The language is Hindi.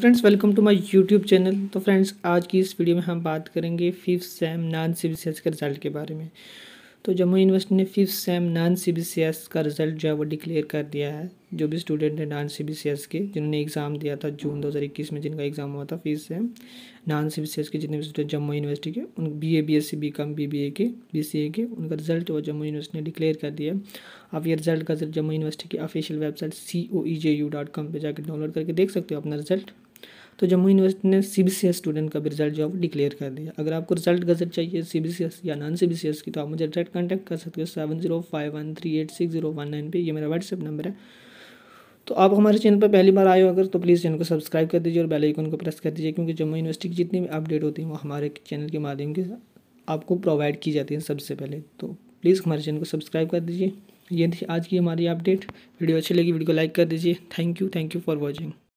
friends welcome to my YouTube channel तो फ्रेंड्स आज की इस वीडियो में हम बात करेंगे fifth sem non C B के रिज़ल्ट के बारे में तो जम्मू यूनिवर्सिटी ने fifth sem non C B का रिज़ल्ट जो है वो डिक्लेयर कर दिया है जो भी स्टूडेंट हैं नॉन सी बी के जिन्होंने एग्ज़ाम दिया था जून दो में जिनका एग्ज़ाम हुआ था fifth sem non C B के जितने भी स्टूडेंट जम्मू यूनिवर्सिटी के उन B A B S C B com B B A के बी सी ए के उनका रिज़ल्ट वो जम्मू यूनिवर्सिटी ने डिक्लेयर कर दिया आप ये रिज़ल्ट का जम्मू यूनिवर्सिटी की official website C O E J U dot com पर जाकर डाउनलोड करके देख सकते हो अपना रिज़ल्ट तो जम्मू यूनिवर्सिटी ने C B C S student का भी रिजल्ट जो है वो डिक्लेयर कर दिया अगर आपको रिजल्ट गजट चाहिए सी बी सी एस या non C B C S की तो आप मुझे डायरेक्ट कॉन्टैक्ट कर सकते हो seven zero five one three eight six zero one nine पे ये मेरा व्हाट्सएप नंबर है तो आप हमारे चैनल पर पहली बार आए हो अगर तो प्लीज़ चैनल को सब्सक्राइब कर दीजिए और बेल आइकन को प्रेस कर दीजिए क्योंकि जम्मू यूनिवर्सिटी की जितनी भी अपडेट होती हैं वो हमारे चैनल के माध्यम से आपको प्रोवाइड की जाती है सबसे पहले तो प्लीज़ हमारे चैनल को सब्सक्राइब कर दीजिए ये थी आज की हमारी अपडेट वीडियो अच्छी लगी वीडियो को लाइक कर दीजिए thank you thank you for watching